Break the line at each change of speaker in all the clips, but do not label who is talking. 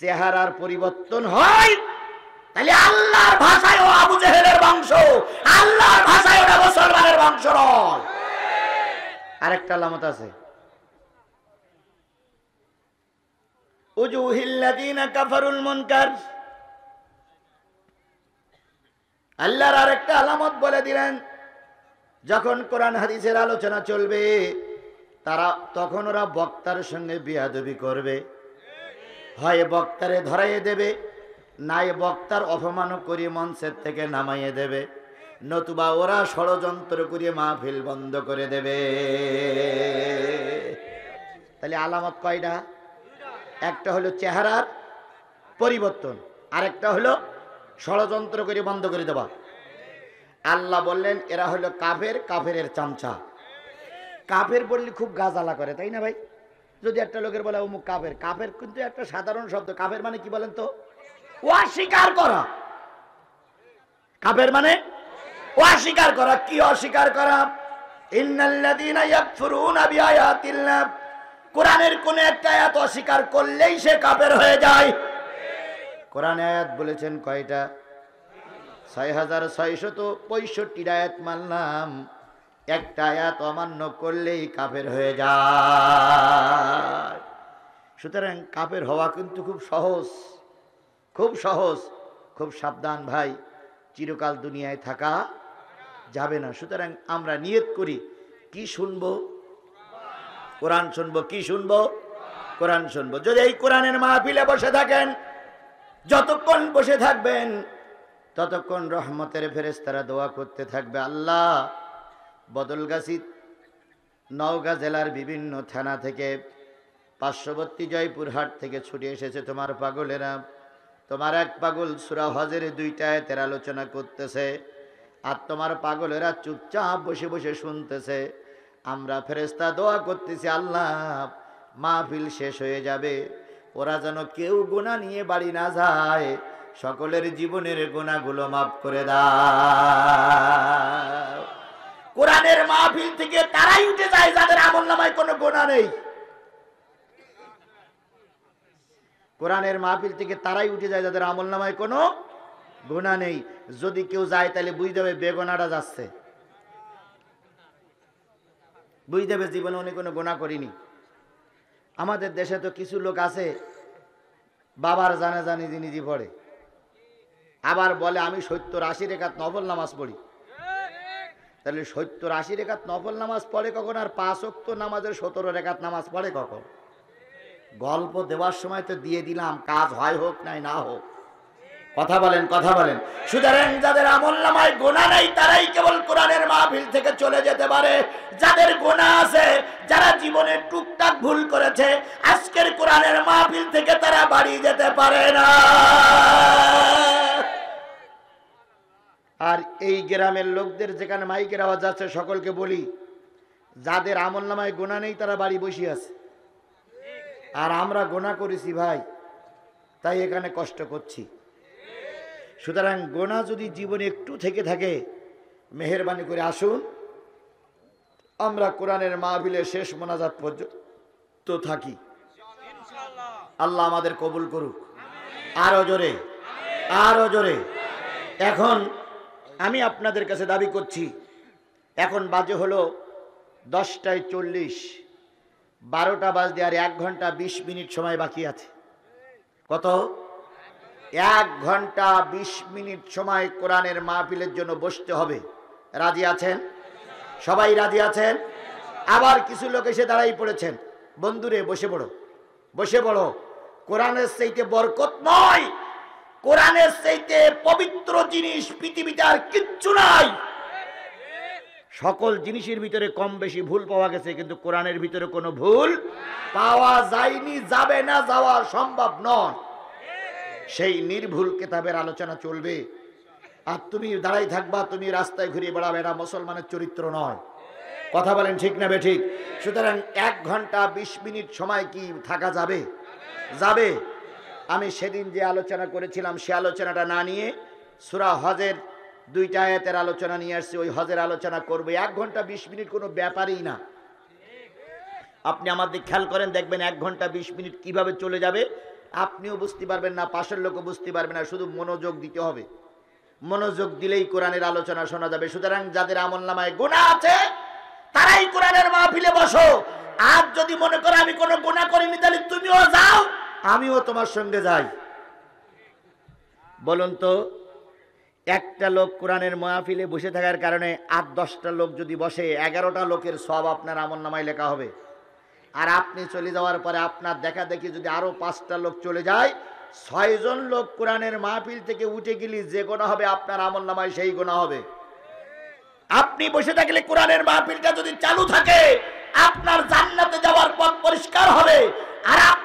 চেহারার পরিবর্তন হয় তাহলে আল্লাহর ভাষায় ও আবু জেহেলের বংশ আল্লাহর ভাষায় ওটা মুসলমানের বংশ নয় আরেকটা আলামত আছে আল্লাহর আরেকটা আলামত বলে দিলেন যখন কোরআন হাদিসের আলোচনা চলবে তারা তখন ওরা বক্তার সঙ্গে বিয়াদবি করবে হয় বক্তারে ধরাইয়ে দেবে নাই বক্তার অপমান করি মঞ্চের থেকে নামাইয়ে দেবে নতুবা ওরা ষড়যন্ত্র করিয়ে মাহফিল বন্ধ করে দেবে তাহলে আলামত কয়টা একটা হলো চেহারার পরিবর্তন আরেকটা হলো ষড়যন্ত্র করে বন্ধ করে দেওয়া আল্লাহ বললেন এরা হলো কাফের কাফের চামচা কাফের বললে খুব গাজালা করে তাই না ভাই যদি একটা লোকের বলে অমুক কাফের কাপের কিন্তু একটা সাধারণ শব্দ কাফের মানে কি বলেন তো অস্বীকার করা কাপের মানে অস্বীকার করা কি অস্বীকার করা কোরআনের কোন একটা আয়াত অস্বীকার করলেই সে কাপের হয়ে যায় কোরআন আয়াত বলেছেন কয়টা ছয় হাজার ছয়শত পঁয়ষট্টি আয়াত মানলাম একটা আয়াত অমান্য করলেই কাফের হয়ে যায় সুতরাং কাফের হওয়া কিন্তু খুব সহজ খুব সহজ খুব সাবধান ভাই চিরকাল দুনিয়ায় থাকা যাবে না সুতরাং আমরা নিয়ত করি কি শুনব কোরআন শুনব কি শুনব কোরআন শুনব যদি এই কোরআনের মাহফিলে বসে থাকেন যতক্ষণ বসে থাকবেন ততক্ষণ রহমতের ফেরেস্তারা দোয়া করতে থাকবে আল্লাহ বদলগাছি নওগাঁ জেলার বিভিন্ন থানা থেকে পার্শ্ববর্তী জয়পুরহাট থেকে ছুটে এসেছে তোমার পাগলেরা তোমার এক পাগল সুরা হজের দুইটায় তের আলোচনা করতেছে আর তোমার পাগলেরা চুপচাপ বসে বসে শুনতেছে আমরা ফেরেস্তা দোয়া করতেছি আল্লাহ মাহফিল শেষ হয়ে যাবে ওরা যেন কেউ গোনা নিয়ে বাড়ি না যায় সকলের জীবনের গোনাগুলো মাফ করে দাও কোরআনের মাহফিল থেকে তারাই উঠে যায় যাদের আমল নামায় কোনো গোনা নেই কোরআনের মাহফিল থেকে তারাই উঠে যায় যাদের আমল নামায় কোনো গোনা নেই যদি কেউ যায় তাহলে বুঝ দেবে বেগোনাটা যাচ্ছে বুঝ দেবে জীবনে উনি কোনো গোনা করিনি আমাদের দেশে তো কিছু লোক আছে বাবার জানা জানি জিনিজি পড়ে আবার বলে আমি সত্তর আশি রেখাত নবল নামাজ পড়ি তাহলে সত্তর আশি রেখাত নফল নামাজ পড়ে কখন আর পাঁচ নামাজের সতেরো রেখাত নামাজ পড়ে কখন গল্প দেওয়ার সময় তো দিয়ে দিলাম কাজ হয় হোক নাই না হোক কথা বলেন কথা বলেন সুতরাং যাদের আমল নামায় গোনা নাই তারাই কেবল কোরআনের মাহফিল থেকে চলে যেতে পারে যাদের গোনা আছে যারা জীবনে টুকটাক ভুল করেছে আজকের কোরআনের মাহফিল থেকে তারা বাড়ি যেতে পারে না আর এই গ্রামের লোকদের যেখানে মাইকের আওয়াজ আছে সকলকে বলি যাদের আমল নামায় গোনা নেই তারা বাড়ি বসে আছে আর আমরা গোনা করেছি ভাই তাই এখানে কষ্ট করছি সুতরাং গোনা যদি জীবনে একটু থেকে থাকে মেহরবানি করে আসুন আমরা কোরআনের মাহবিলের শেষ মোনাজাত পর্যন্ত থাকি আল্লাহ আমাদের কবুল করুক আরো জোরে আরো জোরে এখন আমি আপনাদের কাছে দাবি করছি এখন বাজে হলো দশটায় চল্লিশ বারোটা বাজ আর এক ঘন্টা ২০ মিনিট সময় বাকি আছে কত এক ঘন্টা ২০ মিনিট সময় কোরআনের মাহফিলের জন্য বসতে হবে রাজি আছেন সবাই রাজি আছেন আবার কিছু লোক এসে দাঁড়াই পড়েছেন বন্ধুরে বসে পড়ো বসে পড়ো কোরআনের সেইতে বরকত নয় কোরআনের সেইতে পবিত্র জিনিস পৃথিবীতে আর কিচ্ছু নাই সকল জিনিসের ভিতরে কম বেশি ভুল পাওয়া গেছে কিন্তু কোরআনের ভিতরে কোনো ভুল পাওয়া যায়নি যাবে না যাওয়া সম্ভব নয় সেই নির্ভুল কেতাবের আলোচনা চলবে আর তুমি দাঁড়াই থাকবা তুমি রাস্তায় ঘুরিয়ে বেড়াবে এটা মুসলমানের চরিত্র নয় কথা বলেন ঠিক না ঠিক সুতরাং এক ঘন্টা বিশ মিনিট সময় কি থাকা যাবে যাবে আমি সেদিন যে আলোচনা করেছিলাম সে আলোচনাটা না নিয়ে সুরা হজের দুইটা আয়াতের আলোচনা নিয়ে আসছি ওই হজের আলোচনা করবে এক ঘন্টা বিশ মিনিট কোনো ব্যাপারই না আপনি আমাদের খেয়াল করেন দেখবেন এক ঘন্টা বিশ মিনিট কিভাবে চলে যাবে আপনিও বুঝতে পারবেন না পাশের লোকও বুঝতে পারবে না শুধু মনোযোগ দিতে হবে মনোযোগ দিলেই কোরআনের আলোচনা শোনা যাবে সুতরাং যাদের আমল নামায় গুণা আছে তারাই কোরআনের মাহফিলে বসো আর যদি মনে করো আমি কোনো গুণা করিনি তাহলে তুমিও যাও আমিও তোমার সঙ্গে যাই বলুন তো একটা লোক কোরআনের মহাফিলে বসে থাকার কারণে আট দশটা লোক যদি বসে এগারোটা লোকের সব আপনার আমল নামায় লেখা হবে আর আপনি চলে যাওয়ার পরে আপনার দেখা দেখি যদি আরও পাঁচটা লোক চলে যায় ছয়জন লোক কোরআনের মাহফিল থেকে উঠে গেলি যে গোনা হবে আপনার আমল নামায় সেই গোনা হবে আপনি বসে থাকলে কোরআনের মাহফিলটা যদি চালু থাকে আপনার জান্নাতে যাওয়ার পথ পরিষ্কার হবে আর আপনি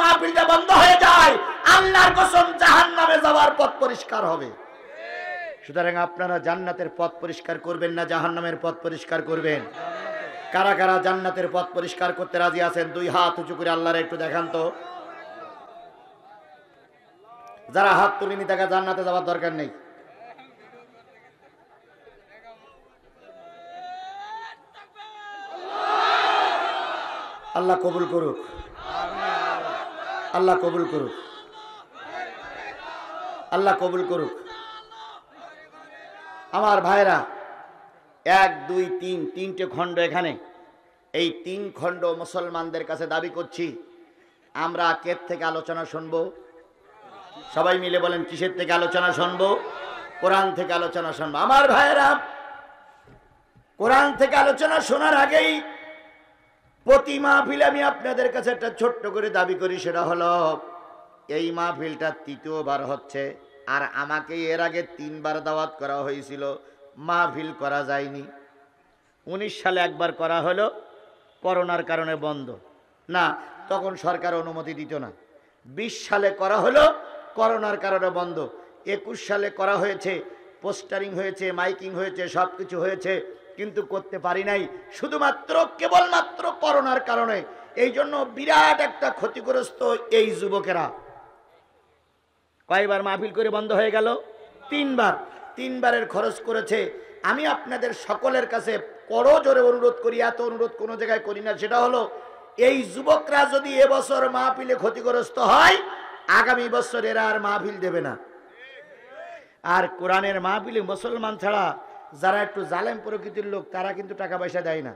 মাহফিলটা বন্ধ হয়ে যায় আল্লাহর কসম জাহান নামে যাওয়ার পথ পরিষ্কার হবে সুতরাং আপনারা জান্নাতের পথ পরিষ্কার করবেন না জাহান নামের পথ পরিষ্কার করবেন কারা কারা জান্নাতের পথ পরিষ্কার করতে রাজি আছেন দুই হাত উঁচু করে আল্লাহর একটু দেখান তো যারা হাত তুলিনি তাকে জান্নাতে যাওয়ার দরকার নেই আল্লাহ কবুল করুক আল্লাহ কবুল করুক আল্লাহ কবুল করুক আমার ভাইরা এক দুই তিন তিনটে খণ্ড এখানে এই তিন খণ্ড মুসলমানদের কাছে দাবি করছি আমরা কের থেকে আলোচনা শুনব সবাই মিলে বলেন কিসের থেকে আলোচনা শুনবো কোরআন থেকে আলোচনা শুনবো আমার ভাইয়েরা কোরআন থেকে আলোচনা শোনার আগেই প্রতি মাহফিল আমি আপনাদের কাছে একটা ছোট্ট করে দাবি করি সেটা হলো এই মাহফিলটা তৃতীয়বার হচ্ছে আর আমাকে এর আগে তিনবার দাওয়াত করা হয়েছিল মাহফিল করা যায়নি উনিশ সালে একবার করা হলো করোনার কারণে বন্ধ না তখন সরকার অনুমতি দিত না বিশ সালে করা হলো করোনার কারণে বন্ধ একুশ সালে করা হয়েছে পোস্টারিং হয়েছে মাইকিং হয়েছে সব কিছু হয়েছে কিন্তু করতে পারি নাই শুধুমাত্র কেবলমাত্র করোনার কারণে এই জন্য বিরাট একটা ক্ষতিগ্রস্ত এই যুবকেরা কয়েকবার মাহফিল করে বন্ধ হয়ে গেল তিনবার তিনবারের খরচ করেছে আমি আপনাদের সকলের কাছে করো জোরে অনুরোধ করি এত অনুরোধ কোনো জায়গায় করি না সেটা হলো এই যুবকরা যদি এবছর মাহফিলে ক্ষতিগ্রস্ত হয় আগামী বছর এরা আর মাহফিল দেবে না আর কোরআনের মাহফিলে মুসলমান ছাড়া যারা একটু জালেম প্রকৃতির লোক তারা কিন্তু টাকা পয়সা দেয় না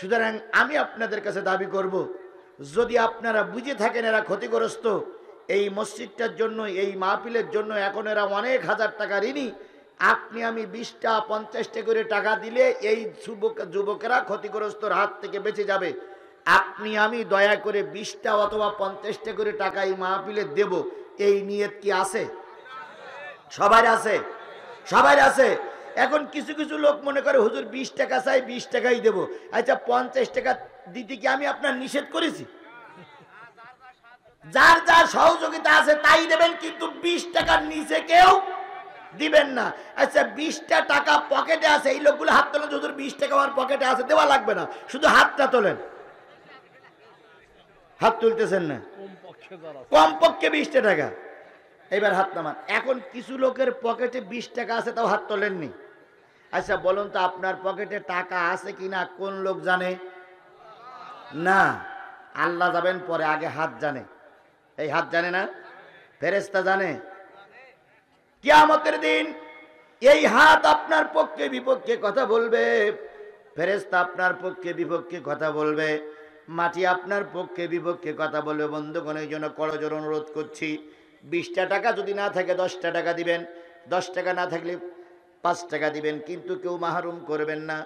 সুতরাং আমি আপনাদের কাছে দাবি করব যদি আপনারা বুঝে থাকেন এরা ক্ষতিগ্রস্ত এই মসজিদটার জন্য এই মাহফিলের জন্য এখন এরা অনেক হাজার টাকা ঋণী আপনি আমি বিশটা পঞ্চাশটা করে টাকা দিলে এই যুবক যুবকেরা ক্ষতিগ্রস্তর হাত থেকে বেঁচে যাবে আপনি আমি দয়া করে বিশটা অথবা পঞ্চাশটা করে টাকা এই মাহফিলে দেব এই নিয়ত কি আছে সবার আছে সবার আছে এখন কিছু কিছু লোক মনে করে হুজুর বিশ টাকা চাই বিশ টাকাই দেবো আচ্ছা পঞ্চাশ টাকা দিতে কি আমি আপনার নিষেধ করেছি যার যার সহযোগিতা আছে তাই দেবেন কিন্তু বিশ টাকার নিচে কেউ দিবেন না আচ্ছা বিশটা টাকা পকেটে আছে এই লোকগুলো হাত তোলেন হুজুর বিশ টাকা আমার পকেটে আছে দেওয়া লাগবে না শুধু হাতটা তোলেন হাত তুলতেছেন না কমপক্ষে বিশটা টাকা এবার হাত নামান এখন কিছু লোকের পকেটে বিশ টাকা আছে তাও হাত তোলেননি আচ্ছা বলুন তো আপনার পকেটে টাকা আছে কি না কোন লোক জানে না আল্লাহ যাবেন পরে আগে হাত জানে এই হাত জানে না ফেরেস্তা জানে কিয়ামতের দিন এই হাত আপনার পক্ষে বিপক্ষে কথা বলবে ফেরেস্তা আপনার পক্ষে বিপক্ষে কথা বলবে মাটি আপনার পক্ষে বিপক্ষে কথা বলবে বন্ধুগণের জন্য কড়জোর অনুরোধ করছি বিশটা টাকা যদি না থাকে দশটা টাকা দিবেন দশ টাকা না থাকলে পাঁচ টাকা দিবেন কিন্তু কেউ মাহরুম করবেন না